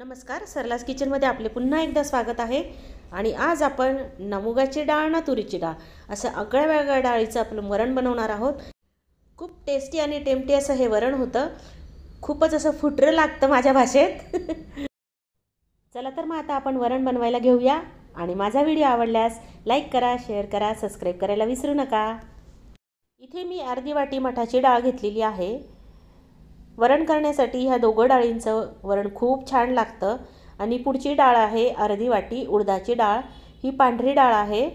नमस्कार सरलास किचनमध्ये आपले पुन्हा एकदा स्वागत आहे आणि आज आपण नमुगाची डाळ ना तुरीची डाळ असं आगळ्या वेगळ्या डाळीचं आपलं वरण बनवणार आहोत खूप टेस्टी आणि टेमटी असं हे वरण होतं खूपच असं फुटरं लागतं माझ्या भाषेत चला तर मग आता आपण वरण बनवायला घेऊया आणि माझा व्हिडिओ आवडल्यास लाईक करा शेअर करा सबस्क्राईब करायला विसरू नका इथे मी अर्धी वाटी मठाची डाळ घेतलेली आहे वरण करण्यासाठी ह्या दोघं डाळींचं वरण खूप छान लागतं आणि पुढची डाळ आहे अर्धी वाटी उडदाची डाळ ही पांढरी डाळ आहे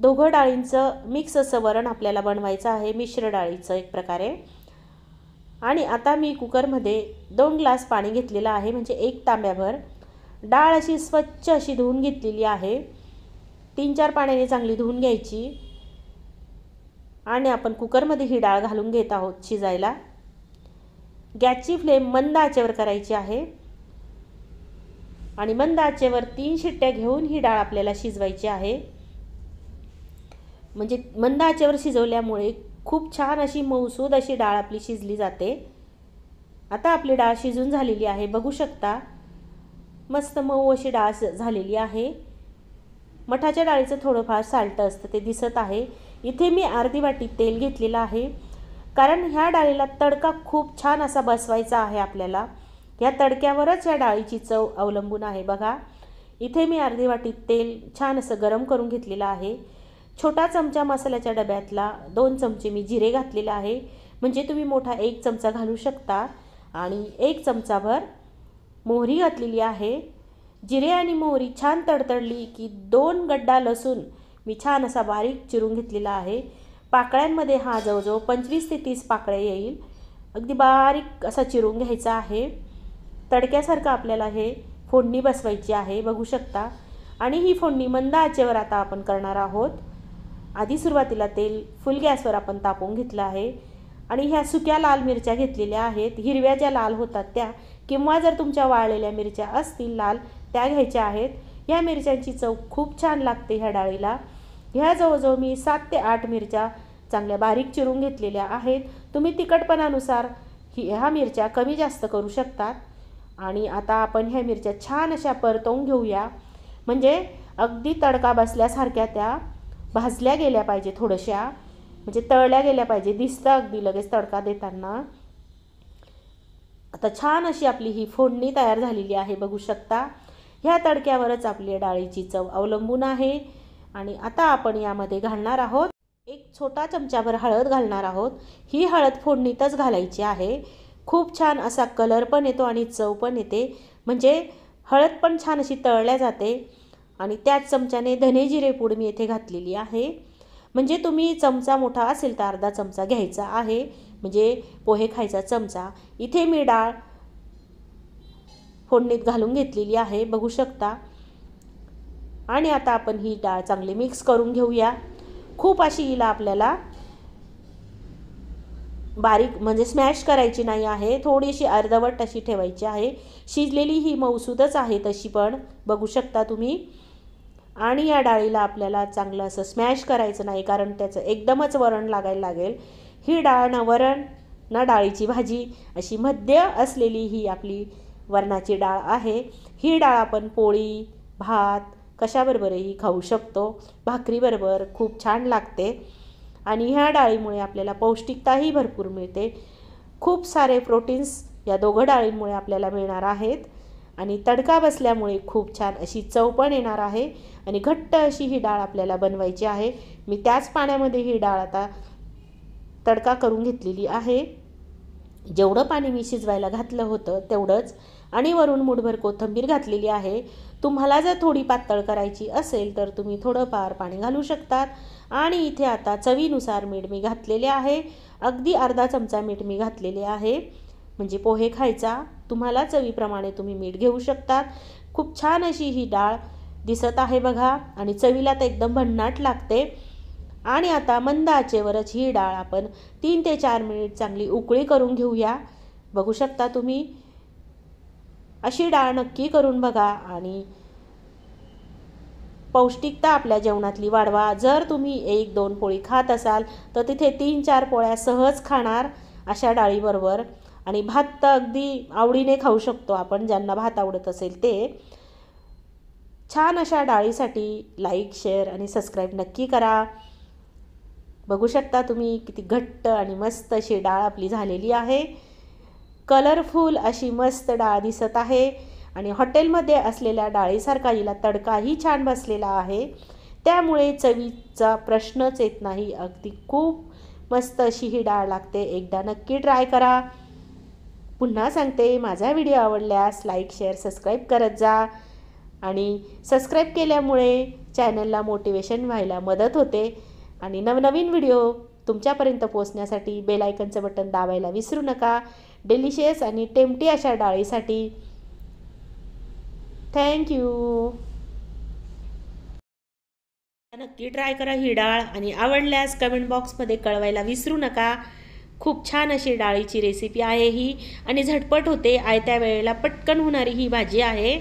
दोघं डाळींचं मिक्स असं वरण आपल्याला बनवायचं आहे मिश्र डाळीचं एक प्रकारे आणि आता मी कुकरमध्ये दोन ग्लास पाणी घेतलेलं आहे म्हणजे एक तांब्याभर डाळ अशी स्वच्छ अशी धुवून घेतलेली आहे तीन चार पाण्याने चांगली धुवून घ्यायची आणि आपण कुकरमध्ये ही डाळ घालून घेत आहोत शिजायला गॅसची फ्लेम मंद आचेवर करायची आहे आणि मंद आचेवर तीन शिट्ट्या घेऊन ही डाळ आपल्याला शिजवायची आहे म्हणजे मंद आचेवर शिजवल्यामुळे खूप छान अशी मऊसूद अशी डाळ आपली शिजली जाते आता आपली डाळ शिजून झालेली आहे बघू शकता मस्त मऊ अशी डाळ झालेली आहे मठाच्या डाळीचं थोडंफार साल्ट असतं ते दिसत आहे इथे मी अर्धी वाटी तेल घेतलेलं आहे कारण ह्या डाळीला तडका खूप छान असा बसवायचा आहे आपल्याला ह्या तडक्यावरच या डाळीची चव अवलंबून आहे बघा इथे मी अर्धी वाटी तेल छान असं गरम करून घेतलेलं आहे छोटा चमचा मसाल्याच्या डब्यातला दोन चमचे मी जिरे घातलेले आहे म्हणजे तुम्ही मोठा एक चमचा घालू शकता आणि एक चमचाभर मोहरी घातलेली आहे जिरे आणि मोहरी छान तडतडली की दोन गड्डा लसूण मी छान असा बारीक चिरून घेतलेला आहे पाकळ्यांमध्ये हा जवळजवळ पंचवीस ते तीस पाकळ्या येईल अगदी बारीक असा चिरून घ्यायचा आहे तडक्यासारखं आपल्याला हे फोडणी बसवायची आहे बघू शकता आणि ही फोडणी मंद आचेवर आता आपण करणार आहोत आधी सुरुवातीला तेल फुल गॅसवर आपण तापवून घेतलं आहे आणि ह्या सुक्या लाल मिरच्या घेतलेल्या आहेत हिरव्या ज्या लाल होतात त्या किंवा जर तुमच्या वाळलेल्या मिरच्या असतील लाल त्या घ्यायच्या आहेत या मिरच्यांची चव खूप छान लागते ह्या डाळीला ह्या जवळजवळ मी सात ते आठ मिरच्या चांगल्या बारीक चिरून घेतलेल्या आहेत तुम्ही तिखटपणानुसार ही ह्या मिरच्या कमी जास्त करू शकतात आणि आता आपण ह्या मिरच्या छान अशा परतवून घेऊया म्हणजे अगदी तडका बसल्यासारख्या त्या भाजल्या गेल्या पाहिजे थोड्याशा म्हणजे तळल्या गेल्या पाहिजे दिसतं अगदी लगेच तडका देताना आता छान अशी आपली ही फोडणी तयार झालेली आहे बघू शकता ह्या तडक्यावरच आपली डाळीची चव अवलंबून आहे आणि आता आपण यामध्ये घालणार आहोत एक छोटा चमचाभर हळद घालणार आहोत ही हळद फोडणीतच घालायची आहे खूप छान असा कलर पण येतो आणि चव पण येते म्हणजे हळद पण छान अशी तळल्या जाते आणि त्याच चमच्याने धने जिरे पूड मी येथे घातलेली आहे म्हणजे तुम्ही चमचा मोठा असेल तर अर्धा चमचा घ्यायचा आहे म्हणजे पोहे खायचा चमचा इथे मी डाळ फोडणीत घालून घेतलेली आहे बघू शकता आणि आता आपण ही डाळ चांगली मिक्स करून घेऊया खूप अशी हिला आपल्याला बारीक म्हणजे स्मॅश करायची नाही आहे थोडीशी अर्धवट अशी ठेवायची आहे शिजलेली ही मौसूदच आहे तशी पण बघू शकता तुम्ही आणि या डाळीला आपल्याला चांगलं असं स्मॅश करायचं नाही कारण त्याचं एकदमच वरण लागायला लागेल ही डाळ ना वरण ना डाळीची भाजी अशी मध्य असलेली ही आपली वरणाची डाळ आहे ही डाळ आपण पोळी भात कशाबरोबरही खाऊ शकतो भाकरीबरोबर खूप छान लागते आणि ह्या डाळीमुळे आपल्याला पौष्टिकताही भरपूर मिळते खूप सारे प्रोटीन्स या दोघं डाळींमुळे आपल्याला मिळणार आहेत आणि तडका बसल्यामुळे खूप छान अशी चव पण येणार आहे आणि घट्ट अशी ही डाळ आपल्याला बनवायची आहे मी त्याच पाण्यामध्ये ही डाळ आता तडका करून घेतलेली आहे जेवढं पाणी मी शिजवायला घातलं होतं तेवढंच आणि वरून मुठभर कोथंबीर घातलेली आहे तुम्हाला जर थोडी पातळ करायची असेल तर तुम्ही थोडंफार पाणी घालू शकतात आणि इथे आता चवीनुसार मीठ मी घातलेले आहे अगदी अर्धा चमचा मीठ मी घातलेले आहे म्हणजे पोहे खायचा तुम्हाला चवीप्रमाणे तुम्ही मीठ घेऊ शकतात खूप छान अशी ही डाळ दिसत आहे बघा आणि चवीला तर एकदम भन्नाट लागते आणि आता मंद आचेवरच ही डाळ आपण तीन ते चार मिनिट चांगली उकळी करून घेऊया बघू शकता तुम्ही अशी डाळ नक्की करून बघा आणि पौष्टिकता आपल्या जेवणातली वाढवा जर तुम्ही एक दोन पोळी खात असाल तर तिथे तीन चार पोळ्या सहज खाणार अशा डाळीबरोबर आणि भात तर अगदी आवडीने खाऊ शकतो आपण ज्यांना भात आवडत असेल ते छान अशा डाळीसाठी लाईक शेअर आणि सबस्क्राईब नक्की करा बघू शकता तुम्ही किती घट्ट आणि मस्त अशी डाळ आपली झालेली आहे कलरफुल अशी मस्त डाळ दिसत आहे आणि हॉटेलमध्ये असलेल्या डाळीसारखा हिला तडकाही छान बसलेला आहे त्यामुळे चवीचा प्रश्नच येत नाही अगदी खूप मस्त अशी ही डाळ लागते एकदा नक्की ट्राय करा पुन्हा सांगते माझा व्हिडिओ आवडल्यास लाईक शेअर सबस्क्राईब करत जा आणि सबस्क्राईब केल्यामुळे चॅनलला मोटिवेशन व्हायला मदत होते आणि नवनवीन व्हिडिओ तुमच्यापर्यंत पोहोचण्यासाठी बेलायकनचं बटन दाबायला विसरू नका डेलिशियस आणि टेमटी अशा डाळीसाठी थँक्यू नक्की ट्राय करा ही डाळ आणि आवडल्यास कमेंट बॉक्समध्ये कळवायला विसरू नका खूप छान अशी डाळीची रेसिपी आहे ही आणि झटपट होते आयत्या वेळेला पटकन होणारी ही भाजी आहे